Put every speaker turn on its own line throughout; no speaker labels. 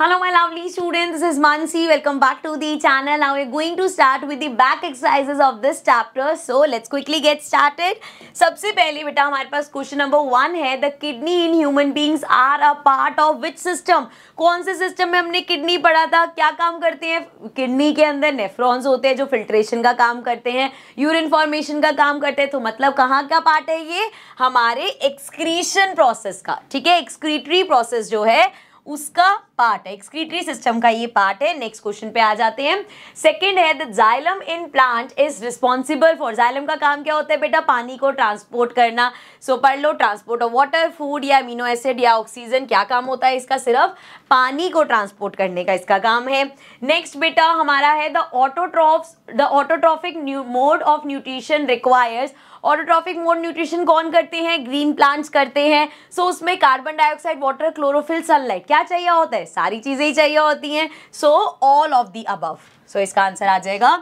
Hello my lovely student this is Mansi. Welcome back to the channel. Now we're going to start with the back exercises of this chapter. So let's quickly get started. सबसे पहले बेटा हमारे पास question number one है the kidney in human beings are a part of which system कौन से system में हमने किडनी पढ़ा था क्या काम करते हैं किडनी के अंदर नेफ्रॉन्स होते हैं जो फिल्ट्रेशन का काम करते हैं यूरिन फॉर्मेशन का काम करते हैं तो मतलब कहाँ का पार्ट है ये हमारे एक्सक्रीशन प्रोसेस का ठीक है एक्सक्रीटरी प्रोसेस जो है उसका पार्ट है एक्सक्रीटरी सिस्टम का ये पार्ट है नेक्स्ट क्वेश्चन पे आ जाते हैं सेकंड है the xylem in plant is responsible for xylem का काम क्या होता है बेटा पानी को ट्रांसपोर्ट करना सो so, पढ़ लो ट्रांसपोर्ट ऑफ वाटर फूड या अमीनो एसिड या ऑक्सीजन क्या काम होता है इसका सिर्फ पानी को ट्रांसपोर्ट करने का इसका काम है नेक्स्ट बेटा हमारा है the autotrophs the autotrophic mode of nutrition requires autotrophic mode nutrition कौन करते हैं ग्रीन प्लांट्स करते हैं सो so, उसमें carbon dioxide water chlorophyll sunlight क्या चाहिए होता है सारी चीज़ें ही चाहिए होती हैं so all of the above so इसका आंसर आ जाएगा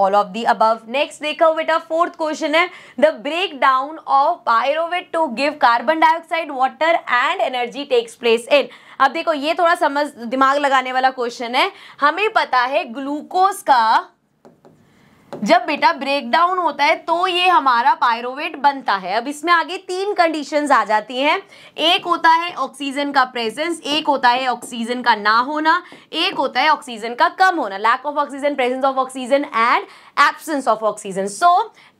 all of the above next देखो बेटा फोर्थ क्वेश्चन है the break down of pyruvate to give carbon dioxide water and energy takes place in अब देखो ये थोड़ा समझ दिमाग लगाने वाला क्वेश्चन है हमें पता है ग्लूकोज का जब बेटा ब्रेक डाउन होता है तो ये हमारा पायरोवेट बनता है अब इसमें आगे तीन कंडीशंस आ जाती हैं एक होता है ऑक्सीजन का प्रेजेंस एक होता है ऑक्सीजन का ना होना एक होता है ऑक्सीजन का कम होना lack of oxygen presence of oxygen and absence of oxygen so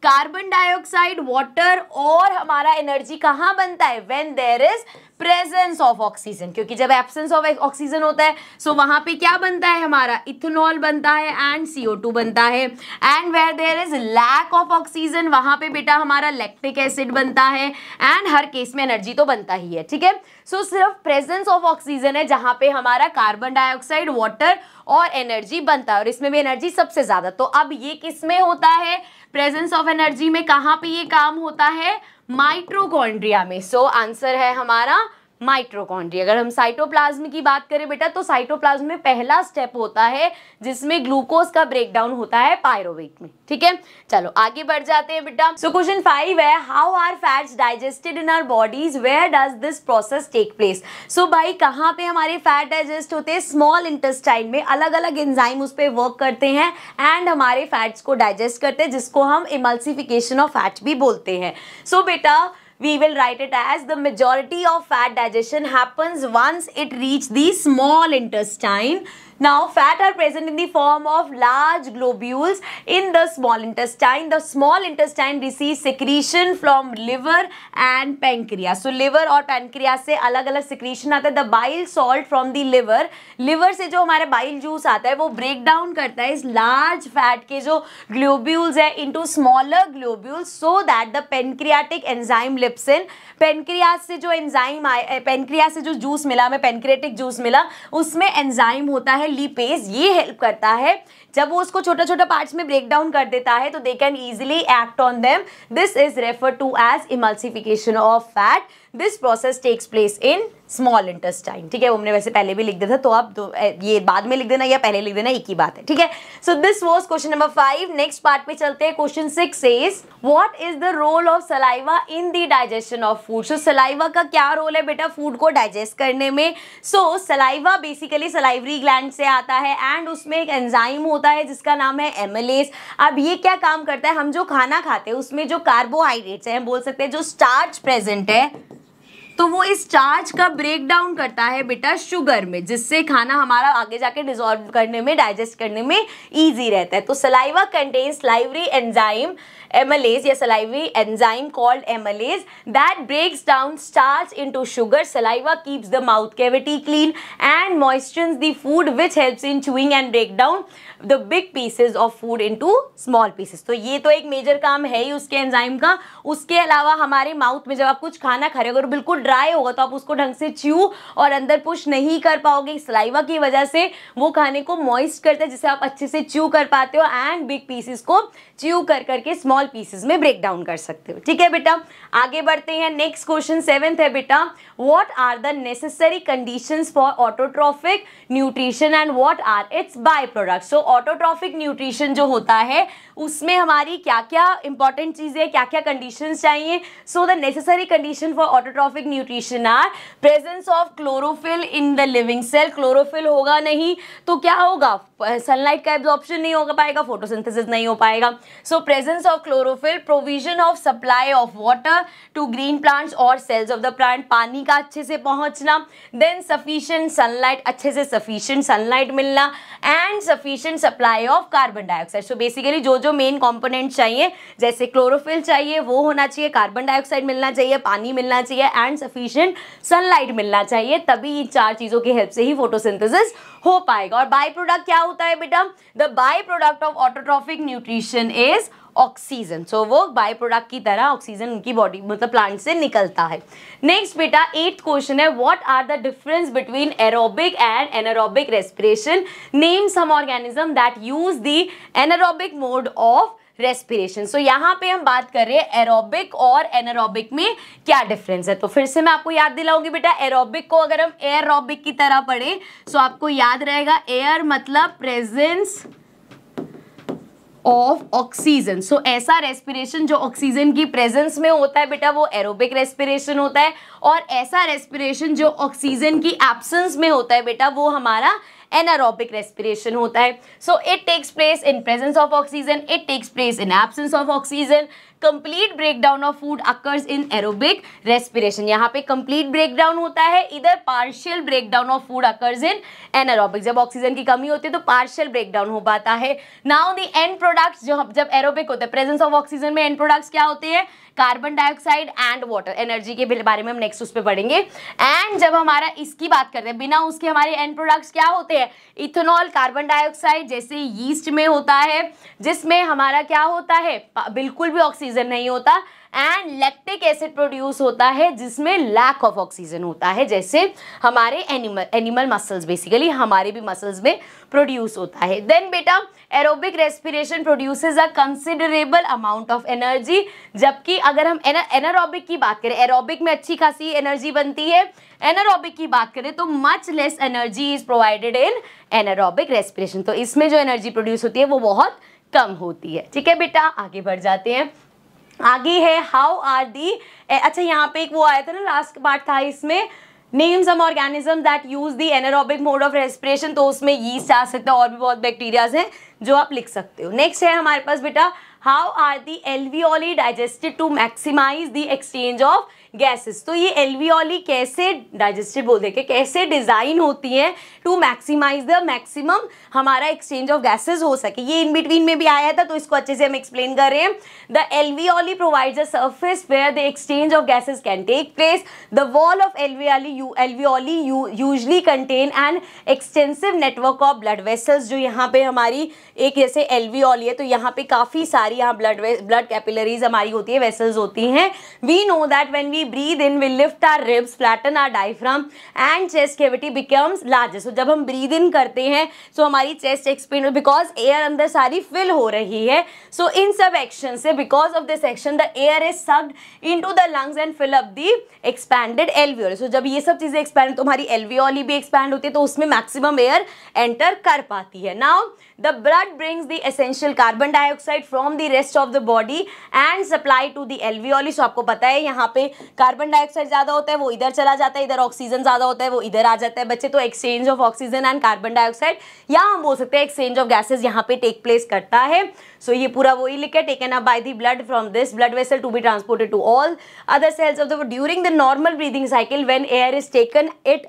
carbon dioxide water और हमारा एनर्जी कहाँ बनता है when there is presence of oxygen क्योंकि जब एब्सेंस ऑफ ऑक्सीजन होता है सो so वहां पे क्या बनता है हमारा इथेनॉल बनता है एंड टू बनता है and where there is lack of oxygen वहां पे बेटा हमारा लैक्टिक एसिड बनता है एंड हर केस में एनर्जी तो बनता ही है ठीक है सो सिर्फ प्रेजेंस ऑफ ऑक्सीजन है जहां पे हमारा कार्बन डाइऑक्साइड वाटर और एनर्जी बनता है और इसमें भी एनर्जी सबसे ज्यादा तो अब ये किसमें होता है प्रेजेंस ऑफ एनर्जी में कहाँ पे ये काम होता है माइट्रोकॉन्ड्रिया में सो so, आंसर है हमारा माइट्रोकॉन्ड्रिया अगर हम साइटोप्लाज्म की बात करें बेटा तो साइटोप्लाज्म में पहला स्टेप होता है जिसमें ग्लूकोज का ब्रेकडाउन होता है पायरोवेट में ठीक है चलो आगे बढ़ जाते हैं बेटा सो क्वेश्चन फाइव है how are fats digested in our bodies where does this process take place so भाई कहाँ पे हमारे फैट डाइजेस्ट होते हैं स्मॉल इंटेस्टाइन में अलग अलग एंजाइम उस पर वर्क करते हैं एंड हमारे फैट्स को डाइजेस्ट करते हैं जिसको हम इमल्सिफिकेशन ऑफ फैट भी बोलते हैं सो so, बेटा we will write it as the majority of fat digestion happens once it reaches the small intestine Now fat are present in the form of large globules in the small intestine. The small intestine receives secretion from liver and pancreas. So liver or pancreas se alag alag secretion aata hai The bile salt from the liver. Liver se jo हमारे bile juice aata hai wo break down karta hai is large fat ke jo globules hai into smaller globules so that the pancreatic enzyme lipsin pancreas se jo enzyme pancreas se jo juice mila हमें pancreatic juice mila usme enzyme hota hai lipase ये help करता है जब वो उसको छोटा छोटा parts में ब्रेक डाउन कर देता है तो they can easily act on them this is refer to as emulsification of fat this process takes place in small intestine ठीक है हमने वैसे पहले भी लिख दिया था तो आप दो, ये बाद में लिख देना या पहले लिख देना एक ही बात है ठीक है so this was question number five next part पे चलते हैं question six is what is the role of saliva in the digestion of food so saliva का क्या रोल है बेटा फूड को डाइजेस्ट करने में so so, saliva basically salivary gland से आता है एंड उसमें एक एंजाइम होता है जिसका नाम है एमएलएस अब ये क्या काम करता है हम जो खाना खाते हैं उसमें जो कार्बोहाइड्रेट्स हैं बोल सकते हैं जो स्टार्च प्रेजेंट है तो वो इस स्टार्च का ब्रेक डाउन करता है बेटा शुगर में जिससे खाना हमारा आगे जाके डिजॉल्व करने में डाइजेस्ट करने में ईजी रहता है तो saliva contain salivary enzyme amylase या salivary enzyme called amylase that breaks down starch into sugar saliva keeps the mouth cavity clean and moistures the food which helps in chewing and break down the big pieces of food in to small pieces तो ये तो एक major काम है ही उसके enzyme का उसके अलावा हमारे माउथ में जब आप कुछ खाना खा रहे हो अगर बिल्कुल ड्राई होगा तो आप उसको ढंग से च्यू और अंदर पुश नहीं कर पाओगे सलाइवा की वजह से वो खाने को मॉइस्ट करता है जिसे आप अच्छे से च्यू कर पाते हो एंड बिग पीसेस को च्यू कर करके स्मॉल पीसेज में ब्रेक डाउन कर सकते हो ठीक है बेटा आगे बढ़ते हैं नेक्स्ट क्वेश्चन सेवेंथ है बेटा what are the necessary condition for autotrophic nutrition and what are its by product so autotrophic nutrition जो होता है उसमें हमारी क्या क्या इंपॉर्टेंट चीज़ें क्या क्या कंडीशंस चाहिए so the necessary condition for autotrophic nutrition are presence of chlorophyll in the living cell chlorophyll होगा नहीं तो क्या होगा सनलाइट का एब्जॉर्प्शन नहीं हो पाएगा फोटोसिंथेसिस नहीं हो पाएगा so presence of chlorophyll provision of supply of water to green plants और सेल्स ऑफ द प्लांट पानी का अच्छे से पहुंचना देन सफिशियंट सनलाइट अच्छे से सफिशियंट सनलाइट मिलना and sufficient supply of carbon dioxide so basically जो जो मेन कॉम्पोनेंट चाहिए जैसे क्लोरोफिल चाहिए वो होना चाहिए कार्बन डाइऑक्साइड मिलना चाहिए पानी मिलना चाहिए एंड सफिशियंट सनलाइट मिलना चाहिए तभी इन चार चीज़ों की हेल्प से ही फोटोसिंथेसिस हो पाएगा और बाई प्रोडक्ट क्या होता है बेटा the by product of autotrophic nutrition is oxygen so वो बाय प्रोडक्ट की तरह ऑक्सीजन उनकी बॉडी मतलब प्लांट से निकलता है नेक्स्ट बेटा एट्थ क्वेश्चन है what are the difference between aerobic and anaerobic respiration name some organism that use the anaerobic mode of respiration so so, यहाँ पे हम बात कर रहे हैं एरोबिक और एनारोबिक में क्या डिफरेंस है तो फिर से मैं आपको याद दिलाऊंगी बेटा एरोबिक को अगर हम एयरोबिक की तरह पढ़ें सो तो so आपको याद रहेगा एयर मतलब प्रेजेंस ऑफ ऑक्सीजन सो ऐसा रेस्पिरेशन जो ऑक्सीजन की प्रेजेंस में होता है बेटा वो एरोबिक रेस्पिरेशन होता है और ऐसा रेस्पिरेशन जो ऑक्सीजन की एब्सेंस में होता है बेटा वो हमारा एनारोबिक रेस्पिरेशन होता है so it takes place in presence of oxygen it takes place in absence of oxygen complete breakdown of food occurs in aerobic respiration यहाँ पे कंप्लीट ब्रेकडाउन होता है इधर partial breakdown of food occurs in anaerobic जब oxygen की कमी होती है तो पार्शियल ब्रेकडाउन हो पाता है नाउ दी एंड प्रोडक्ट्स जो जब एरोबिक होते हैं प्रेजेंस ऑफ ऑक्सीजन में एंड प्रोडक्ट्स क्या होते हैं carbon dioxide and water energy के बारे में हम नेक्स्ट उस पर पढ़ेंगे एंड जब हमारा इसकी बात करते हैं बिना उसके हमारे एंड प्रोडक्ट्स क्या होते हैं इथेनॉल कार्बन डाइऑक्साइड जैसे यीस्ट में होता है जिसमें हमारा क्या होता है बिल्कुल भी ऑक्सीजन नहीं होता एंड लैक्टिक एसिड प्रोड्यूस होता है जिसमें लैक ऑफ ऑक्सीजन होता है जैसे हमारे एनिमल एनिमल मसल्स बेसिकली हमारे भी मसल्स में प्रोड्यूस होता है देन बेटा aerobic respiration produces a considerable amount of energy जबकि अगर हम एनारोबिक की बात करें एरोबिक में अच्छी खासी एनर्जी बनती है एनारोबिक की बात करें तो much less energy is provided in anaerobic respiration तो इसमें जो एनर्जी प्रोड्यूस होती है वो बहुत कम होती है ठीक है बेटा आगे बढ़ जाते हैं आगे है हाउ आर दी अच्छा यहाँ पे एक वो आया था ना लास्ट पार्ट था इसमें name some organism that use the anaerobic mode of respiration तो उसमें यीस्ट आ सकता है और भी बहुत बैक्टीरियाज हैं जो आप लिख सकते हो नेक्स्ट है हमारे पास बेटा how are the alveoli digested to maximize the exchange of gases तो ये एल्वियोली कैसे डाइजेस्टेड बोल देखे कैसे डिज़ाइन होती है टू मैक्सिमाइज द मैक्सिमम हमारा एक्सचेंज ऑफ गैसेस हो सके ये इन बिटवीन में भी आया था तो इसको अच्छे से हम एक्सप्लेन कर रहे हैं the alveoli provides a surface where the exchange of gases can take place the wall of alveoli alveoli usually contain and extensive network of blood vessels जो यहाँ पे हमारी एक जैसे एल्वियोली है तो यहाँ पे काफ़ी सारी यहाँ ब्लड ब्लड कैपिलरीज हमारी होती है वेसल्स होती हैं we know that when we we breathe in, we lift our ribs, flatten our diaphragm and chest cavity becomes larger. So जब हम breathe in करते हैं so हमारी chest expand because air अंदर सारी fill हो रही है so इन सब action से because of this action the air is sucked into the lungs and fill up the expanded alveoli. So जब ये सब चीज़ें expand तो हमारी alveoli भी expand होती है तो उसमें maximum air enter कर पाती है. Now the blood brings the essential carbon dioxide from the rest of the body and supply to the alveoli. So आपको पता है यहाँ पे कार्बन डाइऑक्साइड ज़्यादा होता है वो इधर चला जाता है इधर ऑक्सीजन ज़्यादा होता है वो इधर आ जाता है बच्चे तो exchange of oxygen and carbon dioxide या हम बोल सकते हैं एक्सचेंज ऑफ गैसेज यहाँ पे टेक प्लेस करता है सो so, ये पूरा वही लिखे taken up by the blood from this blood vessel to be transported to all other cells of the during the normal breathing cycle when air is taken it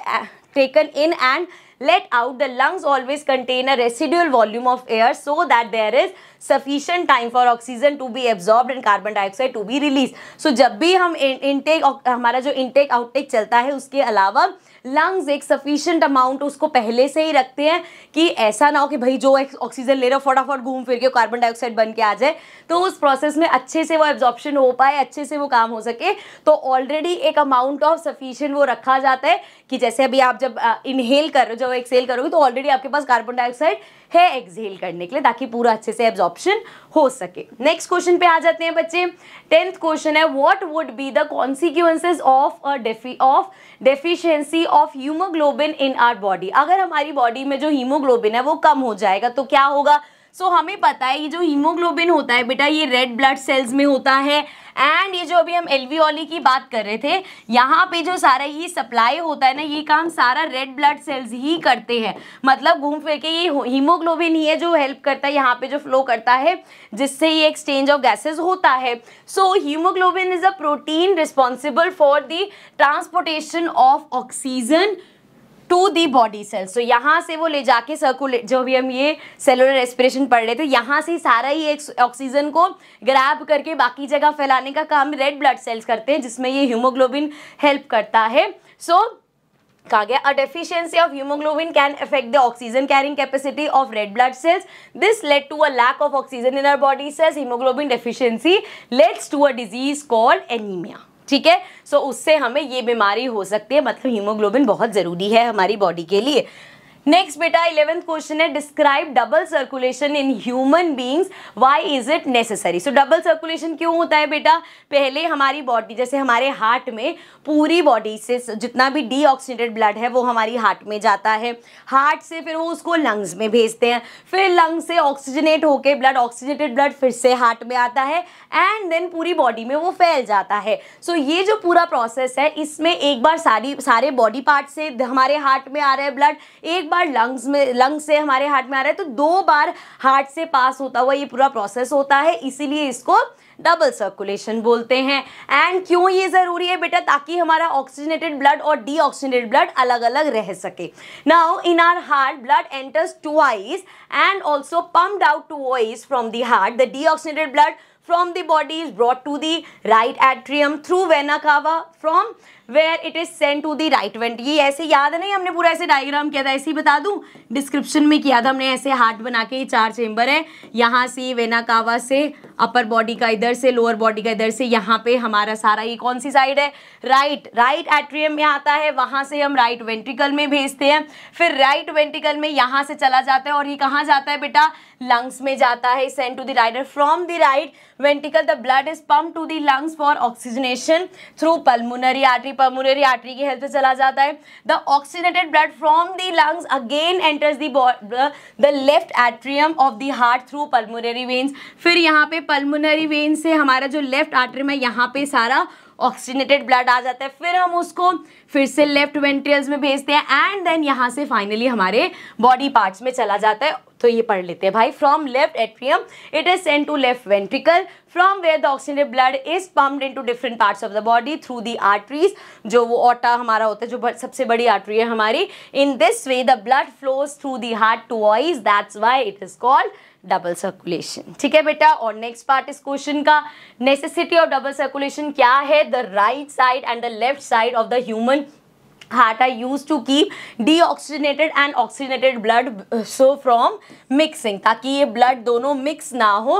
taken in and let out the lungs always contain a residual volume of air so that there is sufficient time for oxygen to be absorbed and carbon dioxide to be released so जब भी हम intake हमारा जो intake outtake चलता है उसके अलावा lungs एक सफिशियंट अमाउंट उसको पहले से ही रखते हैं कि ऐसा ना हो कि भाई जो ऑक्सीजन ले रहे हो फटाफट घूम फिर के कार्बन डाइऑक्साइड बन के आ जाए तो उस प्रोसेस में अच्छे से वो एब्जॉर्प्शन हो पाए अच्छे से वो काम हो सके तो ऑलरेडी एक अमाउंट ऑफ सफिशियंट वो रखा जाता है कि जैसे अभी आप जब इनहेल कर रहे हो जब एक्सेल करोगे तो ऑलरेडी आपके पास कार्बन डाइऑक्साइड है एक्सहेल करने के लिए ताकि पूरा अच्छे से एब्जॉर्प्शन हो सके नेक्स्ट क्वेश्चन पे आ जाते हैं बच्चे टेंथ क्वेश्चन है what would be the consequences of a of deficiency of haemoglobin in our body अगर हमारी बॉडी में जो हीमोग्लोबिन है वो कम हो जाएगा तो क्या होगा सो so, हमें पता है ये जो हीमोग्लोबिन होता है बेटा ये रेड ब्लड सेल्स में होता है एंड ये जो अभी हम एलवीओली की बात कर रहे थे यहाँ पे जो सारा ये सप्लाई होता है ना ये काम सारा रेड ब्लड सेल्स ही करते हैं मतलब घूम फिर के ये हीमोग्लोबिन ही है जो हेल्प करता है यहाँ पे जो फ्लो करता है जिससे ये एक्सचेंज ऑफ गैसेज होता है so haemoglobin is a protein responsible for the transportation of oxygen to the body cells so यहाँ से वो ले जाके सर्कुलेट जो भी हम ये सेलुलर रेस्पिरेशन पढ़ रहे थे यहाँ से सारा ही ऑक्सीजन को ग्रैब करके बाकी जगह फैलाने का काम रेड ब्लड सेल्स करते हैं जिसमें ये हीमोग्लोबिन हेल्प करता है सो so, कहा गया a deficiency of haemoglobin can affect the oxygen carrying capacity of red blood cells this lead to a lack of oxygen in our body cells haemoglobin deficiency leads to a disease called anaemia ठीक है सो उससे हमें ये बीमारी हो सकती है मतलब हीमोग्लोबिन बहुत ज़रूरी है हमारी बॉडी के लिए नेक्स्ट बेटा इलेवेंथ क्वेश्चन है describe double circulation in human beings why is it necessary so double circulation क्यों होता है बेटा पहले हमारी बॉडी जैसे हमारे हार्ट में पूरी बॉडी से जितना भी डीऑक्सीडेटेड ब्लड है वो हमारी हार्ट में जाता है हार्ट से फिर वो उसको लंग्स में भेजते हैं फिर लंग्स से ऑक्सीजनेट होकर ब्लड ऑक्सीजनेटेड ब्लड फिर से हार्ट में आता है एंड देन पूरी बॉडी में वो फैल जाता है सो so, ये जो पूरा प्रोसेस है इसमें एक बार सारी सारे बॉडी पार्ट से हमारे हार्ट में आ रहा है ब्लड एक बार लंग्स में लंग से हमारे हार्ट में आ रहा है तो दो बार हार्ट से पास होता हुआ ये पूरा प्रोसेस होता है इसीलिए इसको डबल सर्कुलेशन बोलते हैं एंड क्यों ये ज़रूरी है बेटा ताकि हमारा ऑक्सीजनेटेड ब्लड और डीऑक्सीजनेटेड ब्लड अलग अलग रह सके now in our heart blood enters to twice and also pumped out to twice from the heart the deoxygenated blood from the body is brought to the right atrium through vena cava from where it is send to the right vent ये ऐसे याद है नहीं हमने पूरा ऐसे diagram किया था ऐसे ही बता दूं डिस्क्रिप्शन में किया था हमने ऐसे हार्ट बना के ये चार चेंबर है यहाँ से वेना कावा से अपर बॉडी का इधर से लोअर बॉडी का इधर से यहाँ पे हमारा सारा ये कौन सी साइड है राइट राइट एट्रियम में आता है वहाँ से हम राइट वेंट्रिकल में भेजते हैं फिर राइट वेंट्रिकल में यहाँ से चला जाता है और ये कहाँ जाता है बेटा लंग्स में जाता है send to the right from the right ventricle the blood is pump to the lungs for oxygenation through pulmonary artery pulmonary artery की हेल्प से चला जाता है the oxygenated blood from the lungs again enters the the left atrium of the heart through pulmonary veins फिर यहाँ पे pulmonary veins से हमारा जो लेफ्ट आर्ट्रियम है यहाँ पे सारा ऑक्सीजनेटेड ब्लड आ जाता है फिर हम उसको फिर से लेफ्ट वेंट्रियल्स में भेजते हैं एंड देन यहाँ से फाइनली हमारे बॉडी पार्ट्स में चला जाता है तो ये पढ़ लेते हैं भाई from left atrium it is send to left ventricle from where the oxygen blood is pumped into different parts of the body through the arteries जो वो ओटा हमारा होता है जो सबसे बड़ी आर्टरी है हमारी in this way the blood flows through the heart to twice that's why it is called double circulation ठीक है बेटा और नेक्स्ट पार्ट इस क्वेश्चन का नेसेसिटी ऑफ डबल सर्कुलेशन क्या है the right side and the left side of the human heart are used to keep deoxygenated and oxygenated blood so from mixing ताकि ये blood दोनों mix ना हो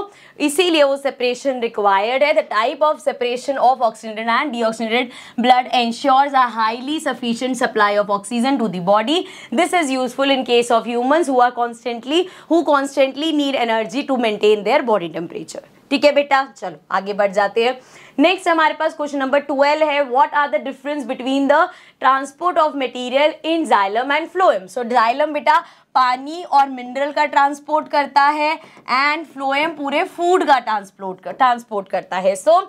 इसीलिए वो separation required है the type of separation of oxygenated and deoxygenated blood ensures a highly sufficient supply of oxygen to the body this is useful in case of humans who are constantly who constantly need energy to maintain their body temperature ठीक है बेटा चलो आगे बढ़ जाते हैं next हमारे पास क्वेश्चन नंबर ट्वेल्व है what are the difference between the transport of material in xylem and phloem so xylem बेटा पानी और मिनरल का ट्रांसपोर्ट करता है एंड फ्लोएम पूरे फूड का ट्रांसपोर्ट ट्रांसपोर्ट करता है so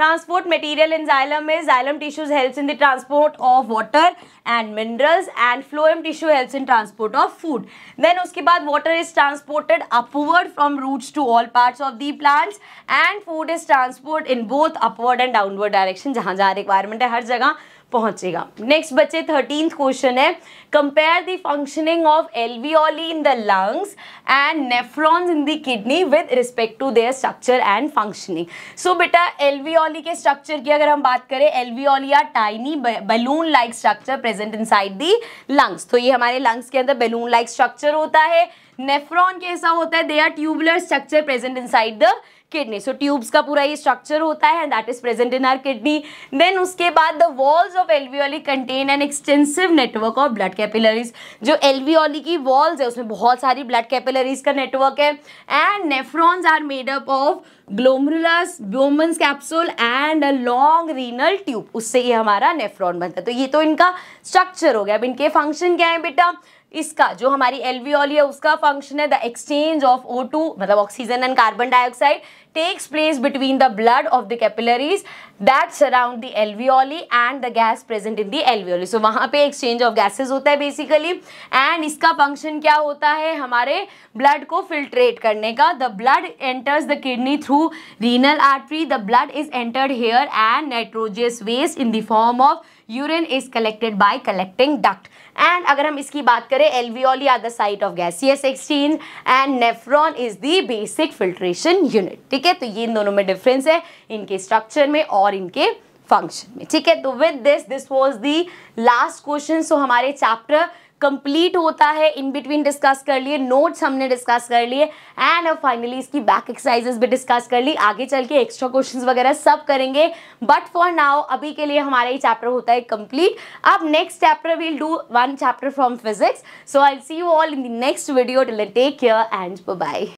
transport material in xylem is xylem tissues helps in the transport of water and minerals and phloem tissue helps in transport of food then उसके बाद water is transported upward from roots to all parts of the plants and food is transport in both upward and downward direction जहाँ जहाँ requirement है हर जगह पहुंचेगा next बच्चे thirteen question है compare the functioning of alveoli in the lungs and nephrons in the kidney with respect to their structure and functioning so बेटा alveoli के स्ट्रक्चर की अगर हम बात करें alveoli are tiny balloon like structure present in side the lungs तो ये हमारे लंग्स के अंदर बैलून लाइक स्ट्रक्चर होता है नेफ्रॉन कैसा होता है they are tubular structure present in side the kidney so tubes का पूरा ये स्ट्रक्चर होता है and that is present in our kidney then उसके बाद the walls of alveoli contain an extensive network of blood capillaries जो alveoli की walls है उसमें बहुत सारी ब्लड कैपिलरीज का नेटवर्क है and nephrons are made up of glomerulus Bowman's capsule and a long renal tube उससे ये हमारा नेफ्रॉन बनता है तो ये तो इनका स्ट्रक्चर हो गया अब इनके फंक्शन क्या है बेटा इसका जो हमारी एलवीओल है उसका फंक्शन है the exchange of O two मतलब oxygen and carbon dioxide takes place between the blood of the capillaries that surround the alveoli and the gas present in the alveoli so वहाँ पे एक्सचेंज ऑफ गैसेस होता है basically and इसका function क्या होता है हमारे ब्लड को फिल्ट्रेट करने का the blood enters the kidney through renal artery the blood is entered here and nitrogenous waste in the form of urine is collected by collecting duct and अगर हम इसकी बात करें alveoli are the site of gaseous exchange and nephron is the basic filtration unit ठीक है तो ये इन दोनों में डिफरेंस है इनके स्ट्रक्चर में और इनके फंक्शन में ठीक है तो with this this was the last question so हमारे चैप्टर कंप्लीट होता है इन बिटवीन डिस्कस कर लिए नोट्स हमने डिस्कस कर लिए एंड अब फाइनली इसकी बैक एक्सरसाइजेस भी डिस्कस कर ली आगे चल के एक्स्ट्रा क्वेश्चंस वगैरह सब करेंगे बट फॉर नाउ अभी के लिए हमारा ये चैप्टर होता है कंप्लीट अब next chapter will do one chapter from physics so I see you all in the next video till take care and bye